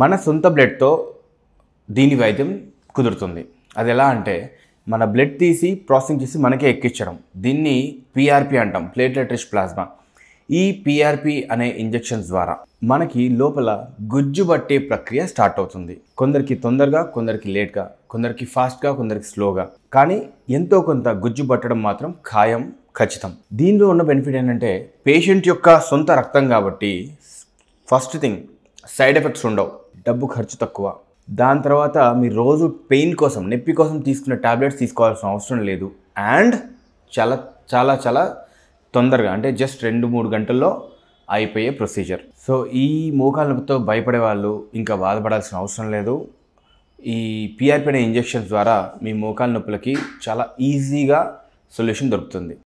మన సొంత బ్లడ్తో దీని వైద్యం కుదురుతుంది అది ఎలా అంటే మన బ్లడ్ తీసి ప్రాసెసింగ్ చేసి మనకే ఎక్కించడం దీన్ని పిఆర్పి అంటాం ప్లేట్లెట్ రిచ్ ప్లాస్మా ఈ పిఆర్పి అనే ఇంజెక్షన్స్ ద్వారా మనకి లోపల గుజ్జు పట్టే ప్రక్రియ స్టార్ట్ అవుతుంది కొందరికి తొందరగా కొందరికి లేట్గా కొందరికి ఫాస్ట్గా కొందరికి స్లోగా కానీ ఎంతో కొంత గుజ్జు పట్టడం మాత్రం ఖాయం ఖచ్చితం దీనిలో ఉన్న బెనిఫిట్ ఏంటంటే పేషెంట్ యొక్క సొంత రక్తం కాబట్టి ఫస్ట్ థింగ్ సైడ్ ఎఫెక్ట్స్ ఉండవు డబ్బు ఖర్చు తక్కువ దాని తర్వాత మీరు రోజు పెయిన్ కోసం నొప్పి కోసం తీసుకున్న ట్యాబ్లెట్స్ తీసుకోవాల్సిన అవసరం లేదు అండ్ చాలా చాలా చాలా తొందరగా అంటే జస్ట్ రెండు మూడు గంటల్లో అయిపోయే ప్రొసీజర్ సో ఈ మోకాల నొప్పితో భయపడే వాళ్ళు ఇంకా బాధపడాల్సిన అవసరం లేదు ఈ పిఆర్పిన ఇంజెక్షన్స్ ద్వారా మీ మోకాల నొప్పులకి చాలా ఈజీగా సొల్యూషన్ దొరుకుతుంది